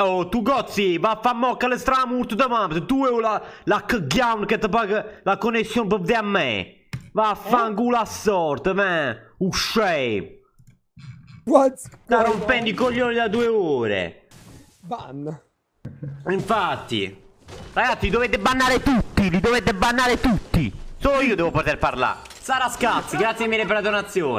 Oh, tu gozzi, vaffa mocca le stramurt da mamma. Tu e la, la caggown che ti paga la connessione per vedere a me. Vaffanculo eh? a sorte, me. Uscei. Sta rompendo i coglioni da due ore. Ban. Infatti. Ragazzi, dovete bannare tutti. Li dovete bannare tutti. Solo io devo poter parlare. Sara Scazzi, grazie mille per la donazione.